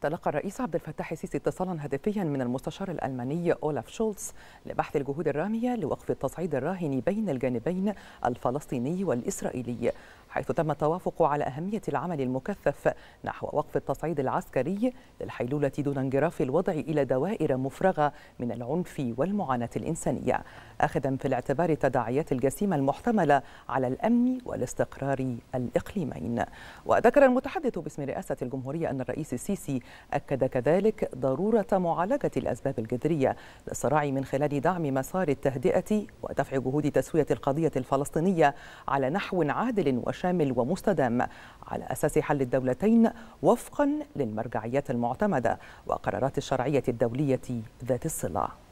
تلقى الرئيس عبد الفتاح السيسي اتصالا هاتفيا من المستشار الالماني اولاف شولتز لبحث الجهود الراميه لوقف التصعيد الراهن بين الجانبين الفلسطيني والاسرائيلي حيث تم التوافق على أهمية العمل المكثف نحو وقف التصعيد العسكري للحيلولة دون انجراف الوضع إلى دوائر مفرغة من العنف والمعاناة الإنسانية أخذا في الاعتبار التداعيات الجسيمة المحتملة على الأمن والاستقرار الإقليمين وذكر المتحدث باسم رئاسة الجمهورية أن الرئيس السيسي أكد كذلك ضرورة معالجة الأسباب الجذرية للصراع من خلال دعم مسار التهدئة ودفع جهود تسوية القضية الفلسطينية على نحو عادل وشامل شامل ومستدام على أساس حل الدولتين وفقا للمرجعيات المعتمدة وقرارات الشرعية الدولية ذات الصلة